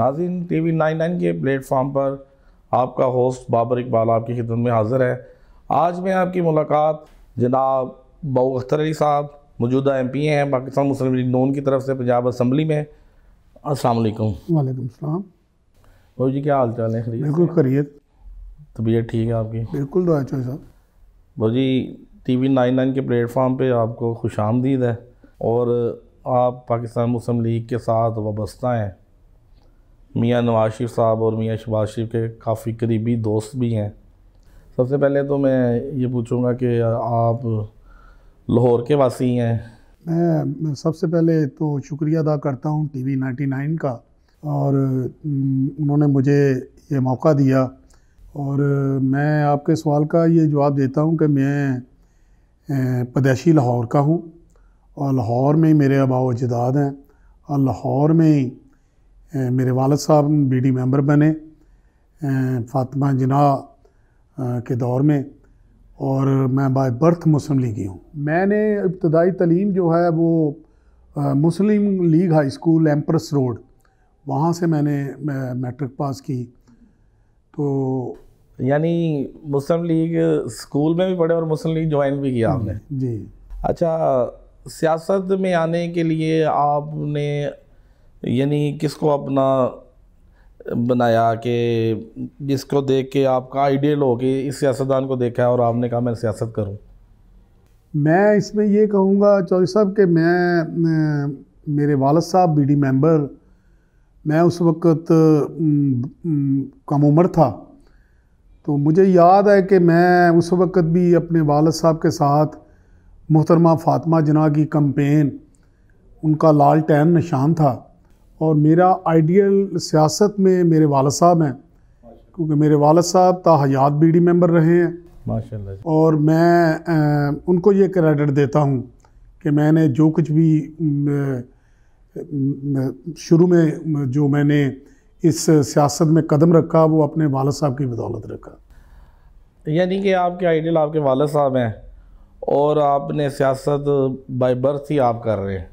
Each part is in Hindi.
नाजिन टी वी नाइन नाइन के प्लेटफॉर्म पर आपका होस्ट बाबर इकबाल आपकी खिदमत में हाज़िर है आज मैं आपकी मुलाकात जनाब बऊ अख्तर अली साहब मौजूदा एम पी हैं पाकिस्तान मुस्लिम लीग नून की तरफ से पंजाब असम्बली में असलकम वालेकुम भाई जी क्या हाल चाल है खरीद बिल्कुल खरीद तबीयत ठीक है आपकी बिल्कुल दुआ चाहिए साहब भाई जी टी वी नाइन नाइन के प्लेटफॉर्म पर आपको खुश आमदीद है और आप पाकिस्तान मुस्लिम लीग के साथ वाबस्ता हैं मियाँ नवाज शरीफ साहब और मियाँ शबाज शरीफ के काफ़ी करीबी दोस्त भी हैं सबसे पहले तो मैं ये पूछूंगा कि आप लाहौर के वासी हैं मैं सबसे पहले तो शुक्रिया अदा करता हूँ टीवी 99 का और उन्होंने मुझे ये मौका दिया और मैं आपके सवाल का ये जवाब देता हूँ कि मैं पदेशी लाहौर का हूँ और लाहौर में ही मेरे अबाव अजदाद हैं और लाहौर में ही मेरे वालद साहब बी डी मेम्बर बने फातिमा जना के दौर में और मैं बाय बर्थ मुस्लिम लीगी हूँ मैंने इब्तदाई तलीम जो है वो Muslim League high school Empress road वहाँ से मैंने मैट्रिक पास की तो यानी मुस्लिम लीग स्कूल में भी पढ़े और मुस्लिम लीग ज्वाइन भी किया आपने जी अच्छा सियासत में आने के लिए आपने यानी किसको अपना बनाया कि जिसको देख के आपका आइडियल हो कि इस सियासतदान को देखा है और आपने कहा मैं सियासत करूं मैं इसमें ये कहूँगा चौधरी साहब कि मैं मेरे वालद साहब बी डी मैंबर मैं उस वक्त कम उम्र था तो मुझे याद है कि मैं उस वक्त भी अपने वालद साहब के साथ मोहतरमा फातमा जना की कम्पेन उनका लाल टैन निशान था और मेरा आइडियल सियासत में मेरे वालद साहब हैं क्योंकि मेरे वालद साहब ताहयात बी डी मेम्बर रहे हैं और मैं आ, उनको ये क्रेडिट देता हूँ कि मैंने जो कुछ भी शुरू में जो मैंने इस सियासत में कदम रखा वो अपने वालद साहब की बदौलत रखा यानी कि आपके आइडियल आपके वालद साहब हैं और आपने सियासत बाई बर्थ ही आप कर रहे हैं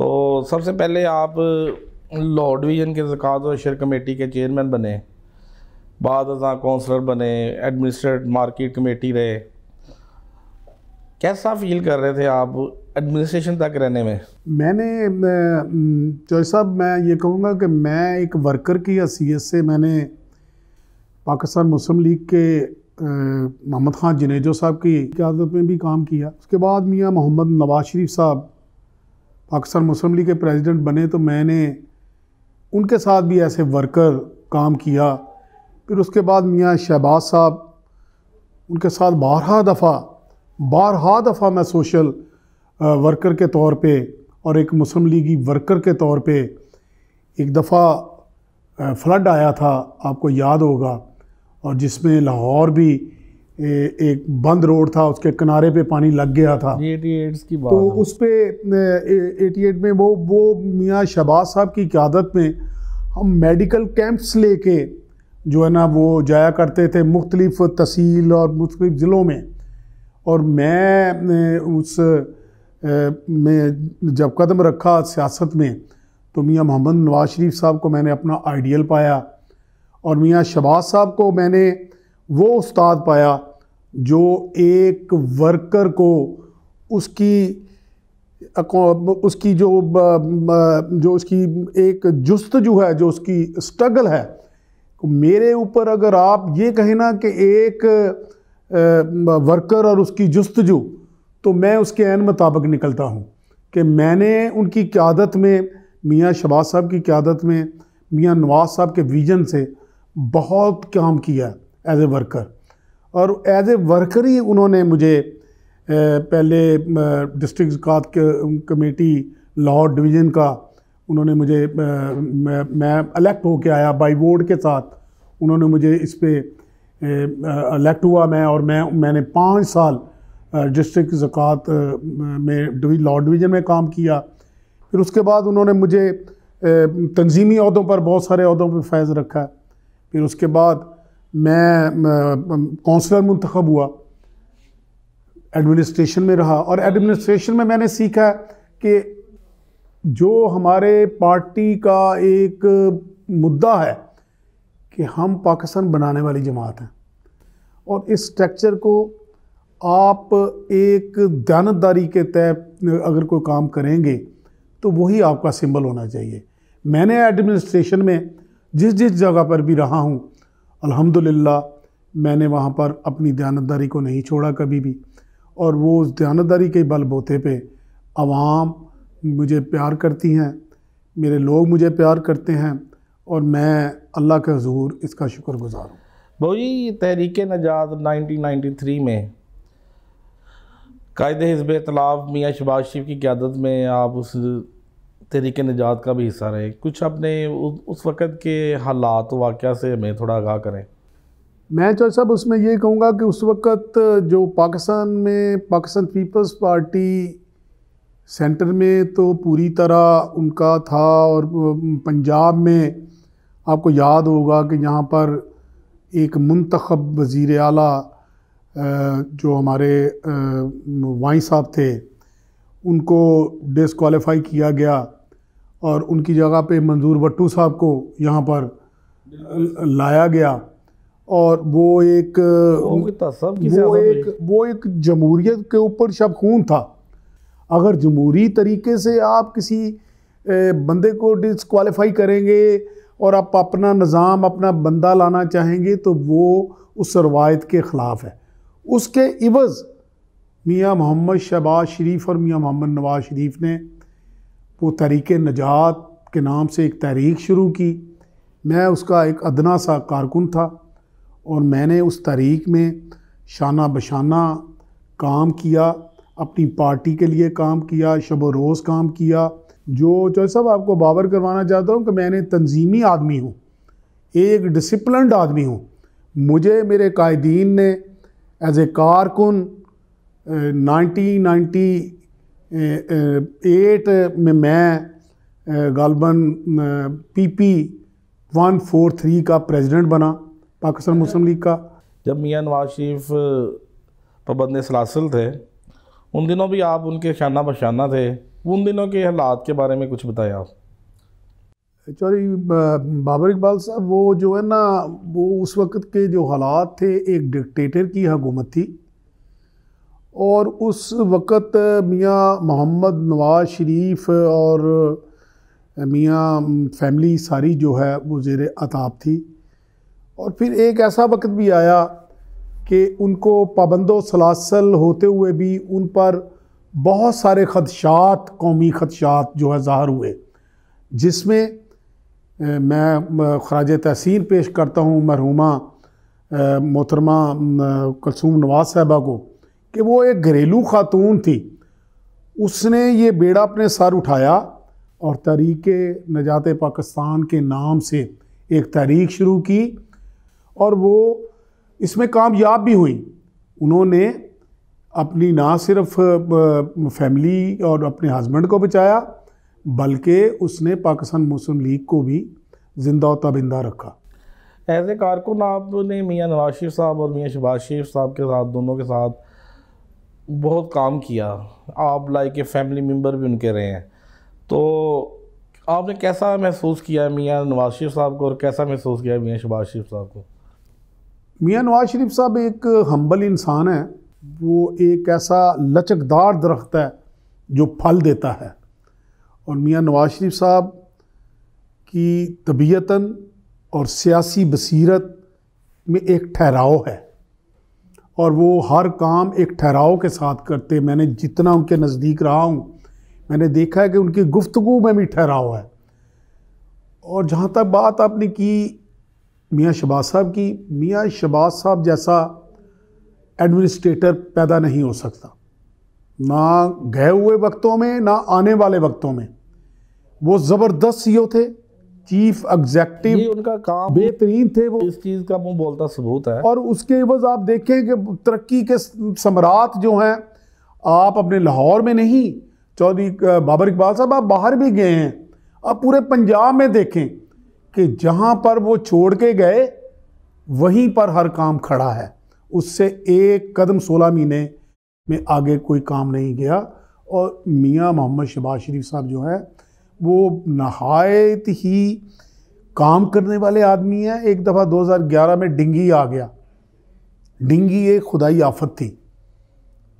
तो सबसे पहले आप लाहौर डिवीज़न के जक़ात और शेयर कमेटी के चेयरमैन बने बाद अजा कौंसलर बने एडमिनिस्ट्रेट मार्केट कमेटी रहे कैसा फील कर रहे थे आप एडमिनिस्ट्रेशन तक रहने में मैंने चौहरी साहब मैं ये कहूँगा कि मैं एक वर्कर की हैसीत से मैंने पाकिस्तान मुस्लिम लीग के मोहम्मद खान जनेजो साहब की क्यादत में भी काम किया उसके बाद मियाँ मोहम्मद नवाज शरीफ साहब पाकिस्तान मुस्लिम लीग के प्रेसिडेंट बने तो मैंने उनके साथ भी ऐसे वर्कर काम किया फिर उसके बाद मियाँ शहबाज साहब उनके साथ बारह दफ़ा बारह दफ़ा मैं सोशल वर्कर के तौर पे और एक मुस्लिम लीगी वर्कर के तौर पे एक दफ़ा फ्लड आया था आपको याद होगा और जिसमें लाहौर भी एक बंद रोड था उसके किनारे पे पानी लग गया था एट्स की तो बात तो उस पर एटी एट में वो वो मियाँ शहबाज साहब की क्यादत में हम मेडिकल कैंप्स लेके जो है ना वो जाया करते थे मुख्तलिफ तहसील और मुख्तलिफ ज़िलों में और मैं उस में जब कदम रखा सियासत में तो मियाँ मोहम्मद नवाज शरीफ साहब को मैंने अपना आइडियल पाया और मियाँ शबाज साहब को मैंने वो उस्ताद पाया जो एक वर्कर को उसकी उसकी जो जो उसकी एक जुस्त जो है जो उसकी स्ट्रगल है तो मेरे ऊपर अगर आप ये कहें ना कि एक वर्कर और उसकी जो तो मैं उसके एन मुताबिक निकलता हूँ कि मैंने उनकी क्यादत में मियाँ शबाज साहब की क्यादत में मियाँ नवाज साहब के विजन से बहुत काम किया एज ए वर्कर और एज ए वर्कर ही उन्होंने मुझे पहले डिस्ट्रिक्ट ज़क़ात कमेटी लाहौर डिवीज़न का उन्होंने मुझे मैं, अलेक्ट होके आया बाई वोट के साथ उन्होंने मुझे इस पर अलेक्ट हुआ मैं और मैं मैंने पाँच साल डिस्ट्रिक्ट ज़क़़त में डिवी लॉ डिवीज़न में काम किया फिर उसके बाद उन्होंने मुझे तंजीमी अहदों पर बहुत सारे अहदों पर फैज़ रखा फिर उसके बाद मैं काउंसलर मंतखब हुआ एडमिनिस्ट्रेशन में रहा और एडमिनिस्ट्रेशन में मैंने सीखा कि जो हमारे पार्टी का एक मुद्दा है कि हम पाकिस्तान बनाने वाली जमात हैं और इस स्ट्रक्चर को आप एक दयानतदारी के तहत अगर कोई काम करेंगे तो वही आपका सिंबल होना चाहिए मैंने एडमिनिस्ट्रेशन में जिस जिस जगह पर भी रहा हूँ अल्हम्दुलिल्लाह मैंने वहाँ पर अपनी दयानतदारी को नहीं छोड़ा कभी भी और वो उस दयानतदारी के बल बोते पे आवाम मुझे प्यार करती हैं मेरे लोग मुझे प्यार करते हैं और मैं अल्लाह के हजूर इसका शुक्र गुज़ार हूँ भाई ये तहरीक नजात 1993 में कायद हिजब तलाब मियाँ शबाज शरीफ की क्यादत में आप उस तरीक निजात का भी हिस्सा रहे कुछ अपने उस वक़्त के हालात वाक़ से हमें थोड़ा आगाह करें मैं जो तो साहब उसमें ये कहूँगा कि उस वक़्त जो पाकिस्तान में पाकिस्तान पीपल्स पार्टी सेंटर में तो पूरी तरह उनका था और पंजाब में आपको याद होगा कि यहाँ पर एक मंतखब वज़ी अला जो हमारे वाई साहब थे उनको डिसकॉलीफाई किया गया और उनकी जगह पे मंजूर भट्टू साहब को यहाँ पर लाया गया और वो एक वो एक वो एक जमहूरीत के ऊपर शब खून था अगर जमहूरी तरीके से आप किसी बंदे को डिसक्वालीफाई करेंगे और आप अपना निज़ाम अपना बंदा लाना चाहेंगे तो वो उस रवायत के ख़िलाफ़ है उसके इवज़ मियाँ मोहम्मद शबाज शरीफ और मियाँ मोहम्मद नवाज शरीफ ने वो तहरीक नजात के नाम से एक तहरीक शुरू की मैं उसका एक अदना सा कारकुन था और मैंने उस तहरीक में शाना बशाना काम किया अपनी पार्टी के लिए काम किया शब रोज़ काम किया जो चौ साहब आपको बाबर करवाना चाहता हूँ कि मैंने तंजीमी आदमी हूँ एक डिसप्लन आदमी हूँ मुझे मेरे कायदीन ने एज ए कारकुन नाइनटीन नाइन्टी एट में मैं गालबन P P one four three का प्रेसिडेंट बना पाकिस्तान मुस्लिम लीग का जब मियाँ नवाज शरीफ पबंद सलासल थे उन दिनों भी आप उनके शाना बशाना थे उन दिनों के हालात के बारे में कुछ बताएं आप चौधरी बाबर इकबाल साहब वो जो है ना वो उस वक्त के जो हालात थे एक डिक्टेटर की हुकूमत थी और उस वक़्त मियाँ मोहम्मद नवाज शरीफ और मियाँ फैमिली सारी जो है वो जेर अताब थी और फिर एक ऐसा वक्त भी आया कि उनको पाबंदो सलासल होते हुए भी उन पर बहुत सारे खदशात कौमी खदशात जो है ज़ाहर हुए जिसमें मैं खराज तहसीन पेश करता हूँ मरहुमा मोहतरमा कलसूम नवाज साहबा को कि वो एक घरेलू खातून थी उसने ये बेड़ा अपने सर उठाया और तहरीक नजात पाकिस्तान के नाम से एक तहरीक शुरू की और वो इसमें कामयाब भी हुई उन्होंने अपनी ना सिर्फ फैमिली और अपने हस्बैंड को बचाया बल्कि उसने पाकिस्तान मुस्लिम लीग को भी ज़िंदा तबिंदा रखा ऐसे कारकुन आपने मियाँ नवाज शरीफ साहब और मियाँ शबाज शरीफ साहब के साथ दोनों के साथ बहुत काम किया आप लाइक ए फैमिली मेम्बर भी उनके रहे हैं तो आपने कैसा महसूस किया मियाँ नवाज शरीफ साहब को और कैसा महसूस किया मियाँ शबाज शरीफ साहब को मियाँ नवाज शरीफ साहब एक हम्बल इंसान है वो एक ऐसा लचकदार दरख्त है जो फल देता है और मियाँ नवाज शरीफ साहब की तबीयता और सियासी बसीरत में एक ठहराव है और वो हर काम एक ठहराव के साथ करते मैंने जितना उनके नज़दीक रहा हूँ मैंने देखा है कि उनकी गुफ्तु में भी ठहराव है और जहाँ तक बात आपने की मियाँ शबाज साहब की मियाँ शबाज साहब जैसा एडमिनिस्ट्रेटर पैदा नहीं हो सकता ना गए हुए वक्तों में ना आने वाले वक्तों में वो ज़बरदस्त सी थे चीफ एग्जेक्टिव उनका काम बेहतरीन थे वो इस चीज का मुंह बोलता सबूत है और उसके एवज आप देखें कि तरक्की के सम्राट जो हैं आप अपने लाहौर में नहीं चौधरी बाबर इकबाल साहब आप बाहर भी गए हैं आप पूरे पंजाब में देखें कि जहाँ पर वो छोड़ के गए वहीं पर हर काम खड़ा है उससे एक कदम सोलह महीने में आगे कोई काम नहीं गया और मियाँ मोहम्मद शबाज शरीफ साहब जो हैं वो नहायत ही काम करने वाले आदमी हैं एक दफ़ा 2011 में डिंगी आ गया डिंगी एक खुदाई आफत थी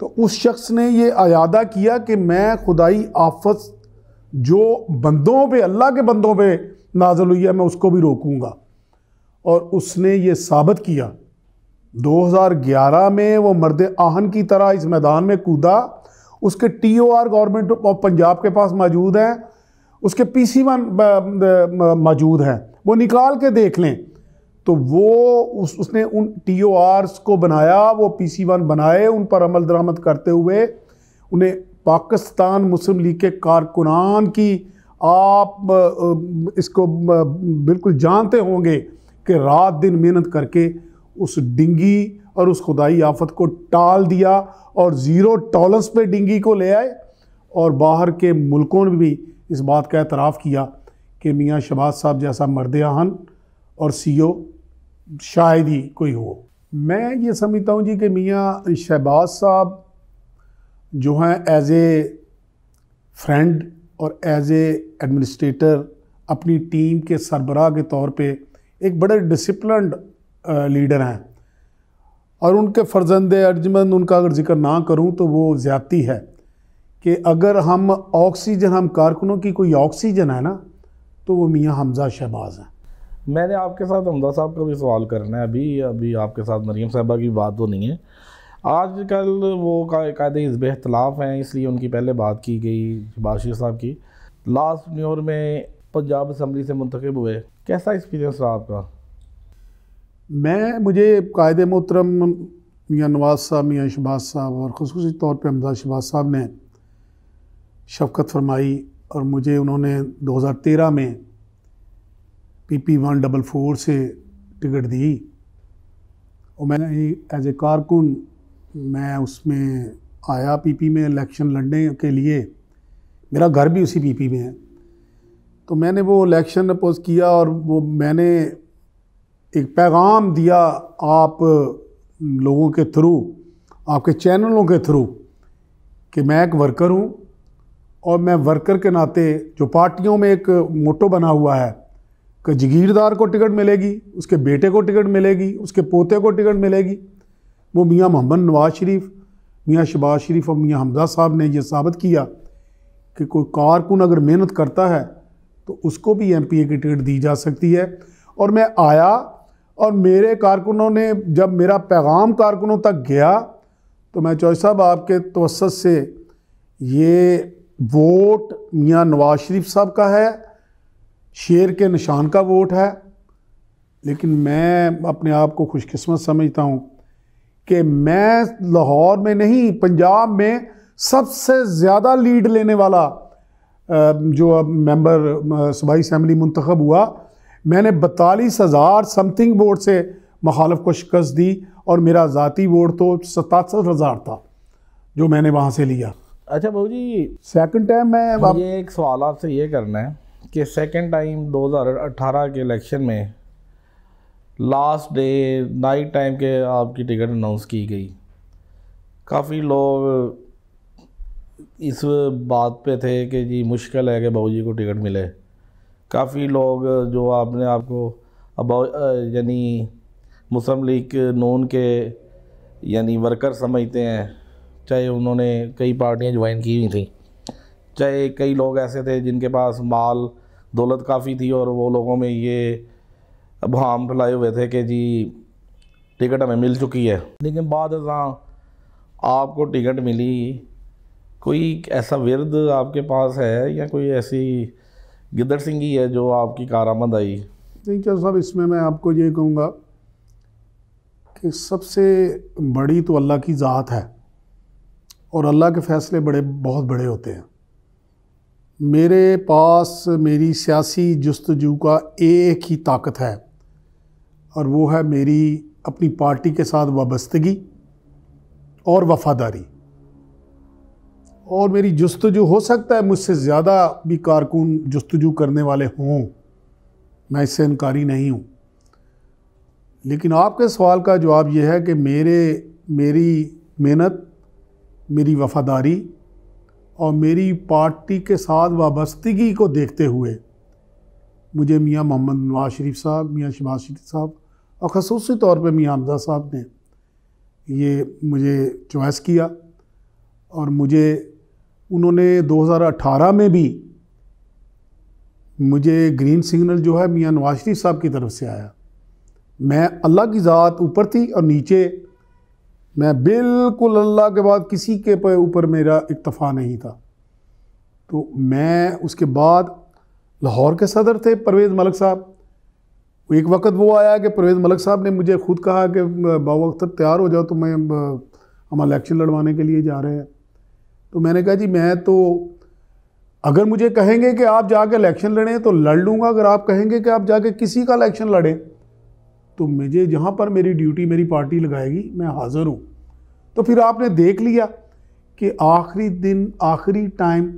तो उस शख्स ने ये अयादा किया कि मैं खुदाई आफत जो बंदों पे अल्लाह के बंदों पे नाजल हुई है मैं उसको भी रोकूंगा और उसने ये साबित किया 2011 में वो मर्द आहन की तरह इस मैदान में कूदा उसके T O R government of Punjab के पास मौजूद हैं उसके पी सी वन मौजूद हैं वो निकाल के देख लें तो वो उस उसने उन टी ओ आरस को बनाया वो पी सी वन बनाए उन पर अमल दरामद करते हुए उन्हें पाकिस्तान मुस्लिम लीग के कारकुनान की आप इसको बिल्कुल जानते होंगे कि रात दिन मेहनत करके उस डिंगी और उस खुदाई आफत को टाल दिया और ज़ीरो टॉलेंस पे डिंगी को ले आए और बाहर के मुल्कों में भी इस बात का एतराफ़ किया कि मियाँ शबाज साहब जैसा मर्द आहन और सी ओ शायद ही कोई हो मैं ये समझता हूँ जी कि मियाँ शहबाज साहब जो हैं एज ए फ्रेंड और एज ए एडमिनिस्ट्रेटर अपनी टीम के सरबराह के तौर पे एक बड़े डिसिप्लिनड लीडर हैं और उनके फर्जंद अर्जमंद उनका अगर जिक्र ना करूं तो वो ज़्यादती है कि अगर हम ऑक्सीजन हम कारकुनों की कोई ऑक्सीजन है ना तो वो मियाँ हमजा शहबाज हैं मैंने आपके साथ हमजा साहब का भी सवाल करना है अभी अभी आपके साथ मरीम साहबा की बात तो नहीं है आजकल वो कायदे इसब अख्तलाफ हैं इसलिए उनकी पहले बात की गई बाशिर साहब की लास्ट न्यूर में पंजाब असम्बली से मुंतखब हुए कैसा एक्सपीरियंस रहा आपका मैं मुझे कायद मोहतरम मियाँ नवाज़ साहब मियाँ शबाज साहब और खसूस तौर पर हमजा शबाज साहब ने शफकत फरमाई और मुझे उन्होंने 2013 में P P one double four से टिकट दी और मैंने एज ए कारकुन मैं उसमें आया पीपी में इलेक्शन लड़ने के लिए मेरा घर भी उसी पीपी में है तो मैंने वो इलेक्शन अपोज किया और वो मैंने एक पैगाम दिया आप लोगों के थ्रू आपके चैनलों के थ्रू कि मैं एक वर्कर हूँ और मैं वर्कर के नाते जो पार्टियों में एक मोटो बना हुआ है कि जगीरदार को टिकट मिलेगी उसके बेटे को टिकट मिलेगी उसके पोते को टिकट मिलेगी वो मियाँ मोहम्मद नवाज शरीफ मियाँ शबाज शरीफ और मियाँ हमजा साहब ने यह साबित किया कि कोई कारकुन अगर मेहनत करता है तो उसको भी एम की टिकट दी जा सकती है और मैं आया और मेरे कारकुनों ने जब मेरा पैगाम कारकुनों तक गया तो मैं चौधरी साहब आपके तवसत से ये वोट मियाँ नवाज शरीफ साहब का है शेर के निशान का वोट है लेकिन मैं अपने आप को खुशकिस्मत समझता हूँ कि मैं लाहौर में नहीं पंजाब में सबसे ज़्यादा लीड लेने वाला जो अब मेंबर सूबाई असम्बली मंतखब हुआ मैंने बतालीस हज़ार समथिंग वोट से मखालफ को शिकस्त दी और मेरा ज़ाती वोट तो सतासठ हज़ार था जो मैंने वहाँ से लिया अच्छा भाऊ जी सेकंड टाइम मैं ये एक सवाल आपसे ये करना है कि सेकंड टाइम 2018 के इलेक्शन में लास्ट डे नाइट टाइम के आपकी टिकट अनाउंस की गई काफ़ी लोग इस बात पे थे कि जी मुश्किल है कि बाबू जी को टिकट मिले काफ़ी लोग जो आपने आपको यानी मुस्लिम लीग नून के यानी वर्कर समझते हैं चाहे उन्होंने कई पार्टियाँ ज्वाइन की हुई थी चाहे कई लोग ऐसे थे जिनके पास माल दौलत काफ़ी थी और वो लोगों में ये भाम फैलाए हुए थे कि जी टिकट हमें मिल चुकी है लेकिन बाद हाँ, आपको टिकट मिली कोई ऐसा विरद आपके पास है या कोई ऐसी सिंह ही है जो आपकी कारामद आई चल साहब इसमें मैं आपको ये कहूँगा कि सबसे बड़ी तो अल्लाह की ज़ात है और अल्लाह के फ़ैसले बड़े बहुत बड़े होते हैं मेरे पास मेरी सियासी जस्तजू का एक ही ताकत है और वो है मेरी अपनी पार्टी के साथ वाबस्तगी और वफादारी और मेरी जस्तजू हो सकता है मुझसे ज़्यादा भी कारकुन जस्तजू करने वाले हों मैं इससे इनकारी नहीं हूँ लेकिन आपके सवाल का जवाब यह है कि मेरे मेरी मेहनत मेरी वफादारी और मेरी पार्टी के साथ वाबस्तगी को देखते हुए मुझे मियाँ मोहम्मद नवाज शरीफ साहब मियाँ शहबाज शरीफ साहब और खसूस तौर पर मियाँ हमजा साहब ने ये मुझे चॉइस किया और मुझे उन्होंने 2018 में भी मुझे ग्रीन सिग्नल जो है मियाँ नवाज शरीफ साहब की तरफ से आया मैं अल्लाह की ज़ात ऊपर थी और नीचे मैं बिल्कुल अल्लाह के बाद किसी के ऊपर मेरा इतफ़ा नहीं था तो मैं उसके बाद लाहौर के सदर थे परवेज़ मलिक साहब एक वक्त वो आया कि परवेज़ मलिक साहब ने मुझे खुद कहा कि बावक्त तैयार हो जाओ तो मैं हम इलेक्शन लड़वाने के लिए जा रहे हैं तो मैंने कहा जी मैं तो अगर मुझे कहेंगे कि आप जाके इलेक्शन लड़ें तो लड़ लूँगा अगर आप कहेंगे कि आप जाके किसी का इलेक्शन लड़ें तो मुझे जहाँ पर मेरी ड्यूटी मेरी पार्टी लगाएगी मैं हाज़र हूँ तो फिर आपने देख लिया कि आखिरी दिन आखिरी टाइम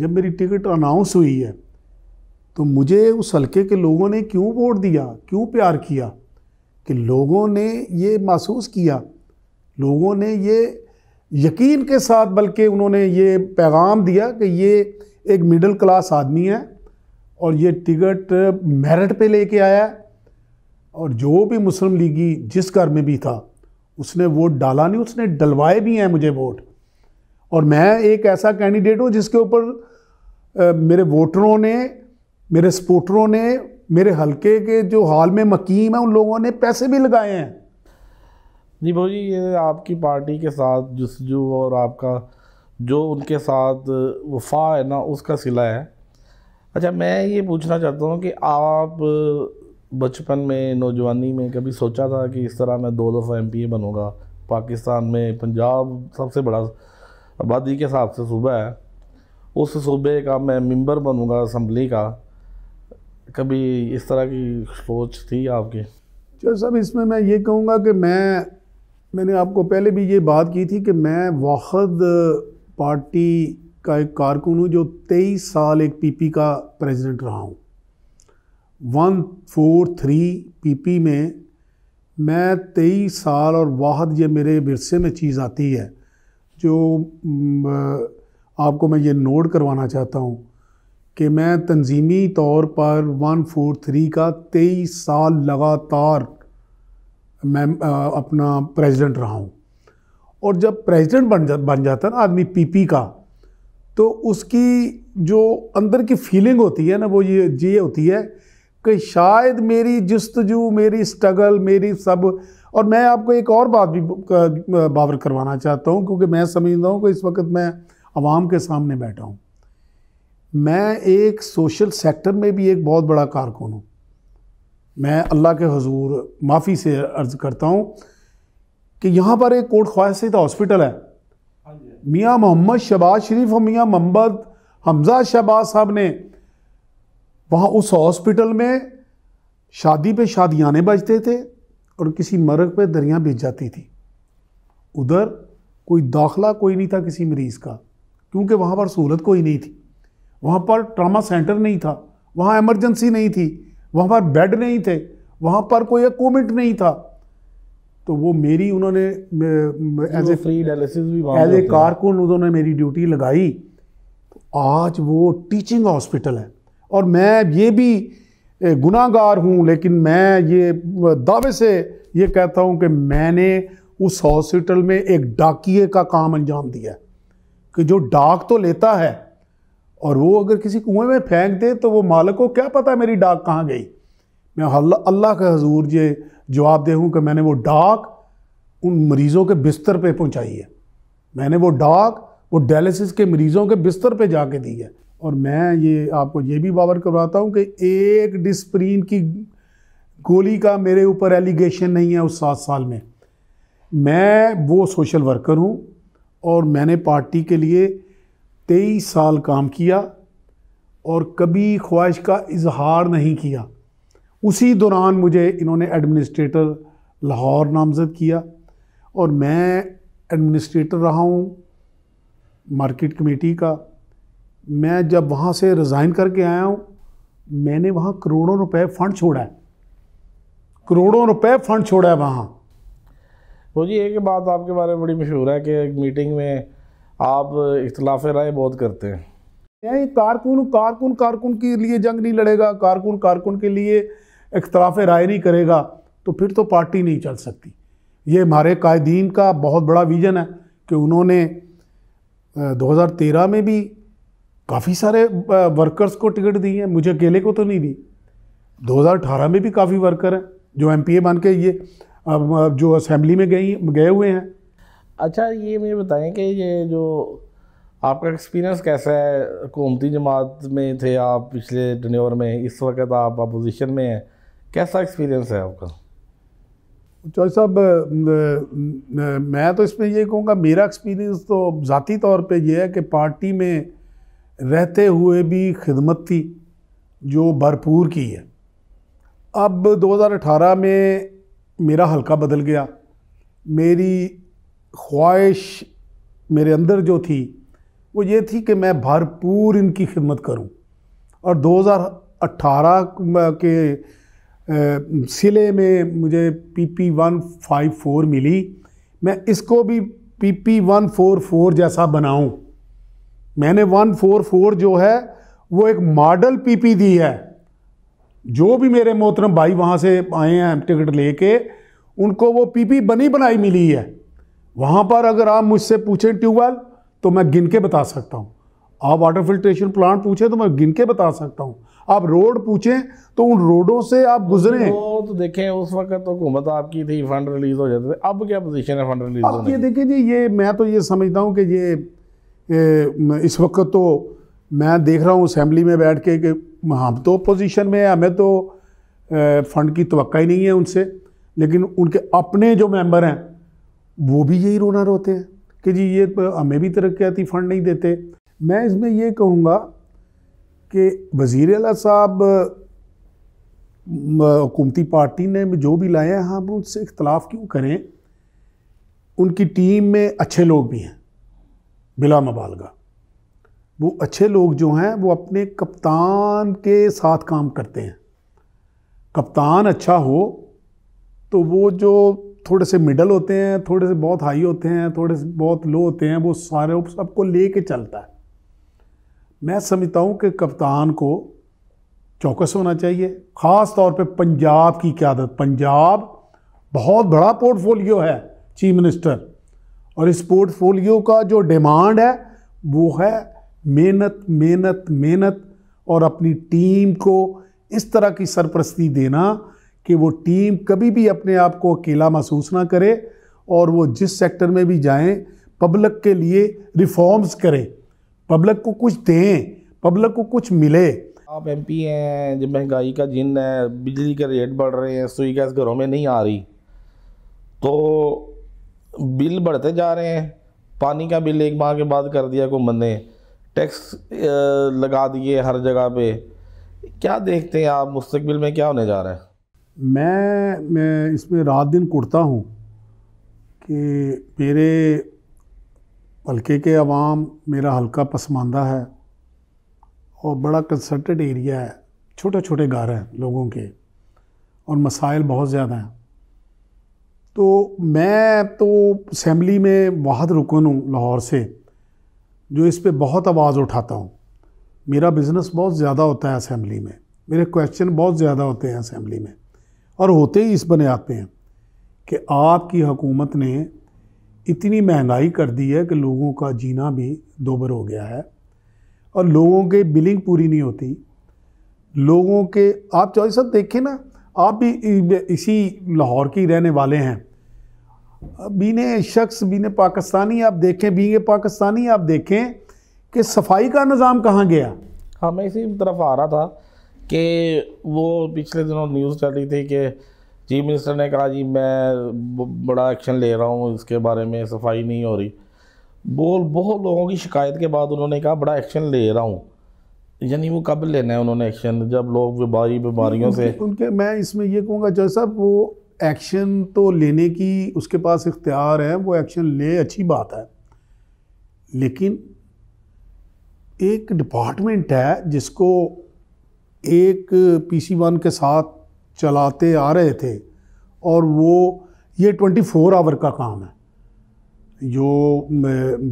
जब मेरी टिकट अनाउंस हुई है तो मुझे उस हल्के के लोगों ने क्यों वोट दिया क्यों प्यार किया कि लोगों ने ये महसूस किया लोगों ने ये यकीन के साथ बल्कि उन्होंने ये पैगाम दिया कि ये एक मिडिल क्लास आदमी है और ये टिकट मेरिट पे लेके आया है और जो भी मुस्लिम लीगी जिस घर में भी था उसने वोट डाला नहीं उसने डलवाए भी हैं मुझे वोट और मैं एक ऐसा कैंडिडेट हूँ जिसके ऊपर मेरे वोटरों ने मेरे सपोर्टरों ने मेरे हलके के जो हाल में मकीम है उन लोगों ने पैसे भी लगाए हैं जी भाजी ये आपकी पार्टी के साथ जसजू और आपका जो उनके साथ वफा है ना उसका सिला है अच्छा मैं ये पूछना चाहता हूँ कि आप बचपन में नौजवानी में कभी सोचा था कि इस तरह मैं दो दफ़ा एम पी ए बनूँगा पाकिस्तान में पंजाब सबसे बड़ा आबादी के हिसाब से सूबा है उस सूबे का मैं मेंबर बनूँगा असम्बली का कभी इस तरह की सोच थी आपकी चलो सब इसमें मैं ये कहूँगा कि मैं मैंने आपको पहले भी ये बात की थी कि मैं वाहद पार्टी का एक कारकुन हूँ जो तेईस साल एक पीपी का प्रेसिडेंट रहा हूँ one four three P P में मैं तेईस साल और वाहद ये मेरे विरसे में चीज़ आती है जो आपको मैं ये नोट करवाना चाहता हूँ कि मैं तंजीमी तौर पर वन फोर थ्री का तेईस साल लगातार मैं अपना प्रेसिडेंट रहा हूँ और जब प्रेसिडेंट बन जा बन जाता है ना आदमी पीपी का तो उसकी जो अंदर की फीलिंग होती है ना वो ये ये होती है कि शायद मेरी जस्तजू मेरी स्ट्रगल मेरी सब और मैं आपको एक और बात भी बावर करवाना चाहता हूँ क्योंकि मैं समझता हूँ कि इस वक्त मैं आवाम के सामने बैठा हूँ मैं एक सोशल सेक्टर में भी एक बहुत बड़ा कारकुन हूँ मैं अल्लाह के हजूर माफ़ी से अर्ज़ करता हूँ कि यहाँ पर एक कोट ख्वास से तो हॉस्पिटल है हाँ हाँ मियाँ मोहम्मद शबाज शरीफ और मियाँ मोहम्मद हमजा शहबाज साहब ने वहाँ उस हॉस्पिटल में शादी पे शादियाने बजते थे और किसी मरग पे दरियाँ बेच जाती थी उधर कोई दाखला कोई नहीं था किसी मरीज़ का क्योंकि वहाँ पर सहूलत कोई नहीं थी वहाँ पर ट्रामा सेंटर नहीं था वहाँ एमरजेंसी नहीं थी वहाँ पर बेड नहीं थे वहाँ पर कोई अकोमेंट नहीं था तो वो मेरी उन्होंने एज ए फ्री डायलिसिस भी एज ए कारकुन उन्होंने मेरी ड्यूटी लगाई तो आज वो टीचिंग हॉस्पिटल है और मैं ये भी गुनागार हूँ लेकिन मैं ये दावे से ये कहता हूँ कि मैंने उस हॉस्पिटल में एक डाकिए का काम अंजाम दिया कि जो डाक तो लेता है और वो अगर किसी कुएं में फेंक दे तो वो मालिक को क्या पता है मेरी डाक कहाँ गई मैं अल्लाह के हजूर ये जवाब दे हूँ कि मैंने वो डाक उन मरीज़ों के बिस्तर पे पहुँचाई है मैंने वो डाक वो डायलिसिस के मरीज़ों के बिस्तर पे जाके दी है और मैं ये आपको ये भी बावर करवाता हूँ कि एक डिस्प्रीन की गोली का मेरे ऊपर एलिगेशन नहीं है उस सात साल में मैं वो सोशल वर्कर हूँ और मैंने पार्टी के लिए तेईस साल काम किया और कभी ख्वाहिश का इजहार नहीं किया उसी दौरान मुझे इन्होंने एडमिनिस्ट्रेटर लाहौर नामज़द किया और मैं एडमिनिस्ट्रेटर रहा हूँ मार्केट कमेटी का मैं जब वहाँ से रिज़ाइन करके आया हूँ मैंने वहाँ करोड़ों रुपए फंड छोड़ा है करोड़ों रुपए फंड छोड़ा है वहाँ वो तो जी एक बात आपके बारे में बड़ी मशहूर है कि एक मीटिंग में आप इख्तलाफ राय बहुत करते हैं नहीं कारकुन कारकुन कारकुन के लिए जंग नहीं लड़ेगा कारकुन कारकुन के लिए इख्तलाफ राय नहीं करेगा तो फिर तो पार्टी नहीं चल सकती ये हमारे कायदीन का बहुत बड़ा विजन है कि उन्होंने 2013 में भी काफ़ी सारे वर्कर्स को टिकट दी है मुझे अकेले को तो नहीं दी 2018 में भी काफ़ी वर्कर हैं जो एम पी ए बन के ये जो असम्बली में गई गए हुए हैं अच्छा ये मुझे बताएं कि ये जो आपका एक्सपीरियंस कैसा है हुकूमती जमात में थे आप पिछले टनोर में इस वक्त आप अपोजिशन में हैं कैसा एक्सपीरियंस है आपका चौधरी तो साहब मैं तो इसमें ये कहूँगा मेरा एक्सपीरियंस तो ज़ाती तौर पे ये है कि पार्टी में रहते हुए भी खिदमत थी जो भरपूर की है अब 2018 में मेरा हल्का बदल गया मेरी ख्वाहिश मेरे अंदर जो थी वो ये थी कि मैं भरपूर इनकी खिदमत करूं और 2018 के सिले में मुझे P P one five four मिली मैं इसको भी P P one four four जैसा बनाऊं मैंने 144 जो है वो एक मॉडल पीपी दी है जो भी मेरे मोहतरम भाई वहाँ से आए हैं टिकट लेके उनको वो पीपी बनी बनाई मिली है वहाँ पर अगर आप मुझसे पूछें ट्यूबवेल तो मैं गिन के बता सकता हूँ आप वाटर फिल्ट्रेशन प्लांट पूछें तो मैं गिन के बता सकता हूँ आप रोड पूछें तो उन रोडों से आप गुजरे तो, तो देखें उस वक्त तो हुकूमत आपकी थी फंड रिलीज हो जाते थे अब क्या पोजीशन है फंड रिलीज अब ये देखिए जी ये मैं तो ये समझता हूँ कि ये इस वक्त तो मैं देख रहा हूँ असम्बली में बैठ के कि हम तो अपोजिशन में है हमें तो फ़ंड की तो ही नहीं है उनसे लेकिन उनके अपने जो मेंबर हैं वो भी यही रोना रोते हैं कि जी ये हमें भी तरक्याती फ़ंड नहीं देते मैं इसमें ये कहूँगा कि वज़ी अला साहब हुकूमती पार्टी ने जो भी लाए हैं हम उनसे इख्तलाफ क्यों करें उनकी टीम में अच्छे लोग भी हैं बिला मबालगा वो अच्छे लोग जो हैं वो अपने कप्तान के साथ काम करते हैं कप्तान अच्छा हो तो वो जो थोड़े से मिडल होते हैं थोड़े से बहुत हाई होते हैं थोड़े से बहुत लो होते हैं वो सारे सबको ले कर चलता है मैं समझता हूँ कि कप्तान को चौकस होना चाहिए ख़ास तौर पे पंजाब की क्यादत पंजाब बहुत बड़ा पोर्टफोलियो है चीफ मिनिस्टर और इस पोर्टफोलियो का जो डिमांड है वो है मेहनत मेहनत मेहनत और अपनी टीम को इस तरह की सरपरस्ती देना कि वो टीम कभी भी अपने आप को अकेला महसूस ना करे और वो जिस सेक्टर में भी जाएं पब्लिक के लिए रिफॉर्म्स करें पब्लिक को कुछ दें पब्लिक को कुछ मिले आप एम पी हैं जब महंगाई का जिन है बिजली के रेट बढ़ रहे हैं सुई गैस घरों में नहीं आ रही तो बिल बढ़ते जा रहे हैं पानी का बिल एक माह के बाद कर दिया को बंद टैक्स लगा दिए हर जगह पे क्या देखते हैं आप मुस्तबिल में क्या होने जा रहा है मैं मैं इसमें रात दिन कुटता हूँ कि मेरे हल्के के अवाम मेरा हल्का पसमानदा है और बड़ा कंसर्टेड एरिया है छोटे छोटे घर हैं लोगों के और मसाइल बहुत ज़्यादा हैं तो मैं तो असम्बली में बहुत रुकन हूँ लाहौर से जो इस पर बहुत आवाज़ उठाता हूँ मेरा बिज़नेस बहुत ज़्यादा होता है असम्बली में मेरे क्वेश्चन बहुत ज़्यादा होते हैं असम्बली में और होते ही इस बुनियाद पे हैं कि आपकी हुकूमत ने इतनी महंगाई कर दी है कि लोगों का जीना भी दोबर हो गया है और लोगों के बिलिंग पूरी नहीं होती लोगों के आप चौधरी साहब देखें ना आप भी इसी लाहौर के रहने वाले हैं बीने शख्स बीने पाकिस्तानी आप देखें बीने पाकिस्तानी आप देखें कि सफाई का निज़ाम कहाँ गया हाँ मैं इसी तरफ आ रहा था कि वो पिछले दिनों न्यूज़ चल रही थी कि चीफ मिनिस्टर ने कहा जी मैं बड़ा एक्शन ले रहा हूँ इसके बारे में सफाई नहीं हो रही बोल बहुत लोगों की शिकायत के बाद उन्होंने कहा बड़ा एक्शन ले रहा हूँ यानी वो कब लेना है उन्होंने एक्शन जब लोग बीमारी बीमारियों से उनके मैं इसमें ये कहूँगा जज साहब वो एक्शन तो लेने की उसके पास इख्तियार है वो एक्शन ले अच्छी बात है लेकिन एक डिपार्टमेंट है जिसको एक पीसी वन के साथ चलाते आ रहे थे और वो ये ट्वेंटी फ़ोर आवर का काम है जो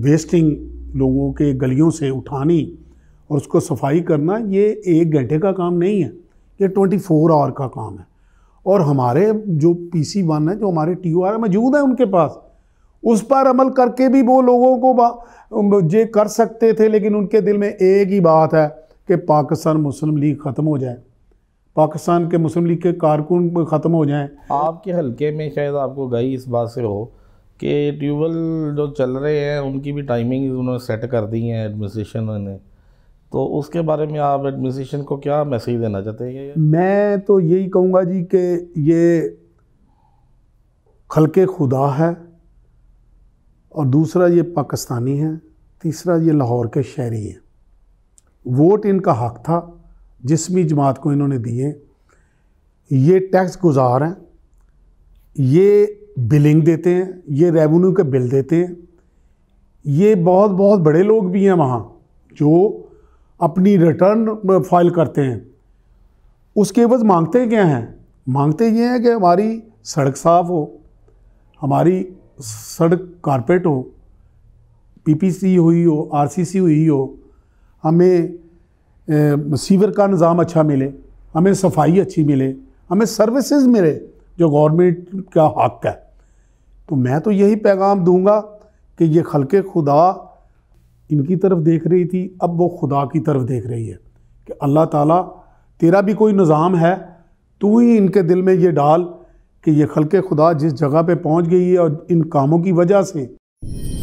वेस्टिंग लोगों के गलियों से उठानी और उसको सफाई करना ये एक घंटे का काम नहीं है ये ट्वेंटी फोर आवर का काम है और हमारे जो पी सी वन है जो हमारे टी आर मौजूद हैं उनके पास उस पर अमल करके भी वो लोगों को ये कर सकते थे लेकिन उनके दिल में एक ही बात है कि पाकिस्तान मुस्लिम लीग ख़त्म हो जाए पाकिस्तान के मुस्लिम लीग के कारकुन ख़त्म हो जाएं आपके हल्के में शायद आपको गई इस बात से हो कि ट्यूबवेल जो चल रहे हैं उनकी भी टाइमिंग उन्होंने सेट कर दी हैं एडमिनिस्ट्रेशन ने तो उसके बारे में आप एडमिनिस्ट्रेशन को क्या मैसेज देना चाहते हैं मैं तो यही कहूँगा जी कि ये खलके खुदा है और दूसरा ये पाकिस्तानी है तीसरा ये लाहौर के शहरी हैं वोट इनका हक था जिसमी जमात को इन्होंने दिए ये टैक्स गुजार हैं ये बिलिंग देते हैं ये रेवेन्यू के बिल देते हैं ये बहुत बहुत बड़े लोग भी हैं वहाँ जो अपनी रिटर्न फाइल करते हैं उसके बाद मांगते क्या हैं मांगते ये हैं कि हमारी सड़क साफ़ हो हमारी सड़क कारपेट हो पीपीसी हुई हो आरसीसी हुई हो हमें सीवर का निज़ाम अच्छा मिले हमें सफाई अच्छी मिले हमें सर्विसेज मिले जो गवर्नमेंट का हक है तो मैं तो यही पैगाम दूंगा कि ये खलके खुदा इनकी तरफ देख रही थी अब वो खुदा की तरफ देख रही है कि अल्लाह ताला तेरा भी कोई निज़ाम है तू ही इनके दिल में ये डाल कि ये खल खुदा जिस जगह पे पहुंच गई है और इन कामों की वजह से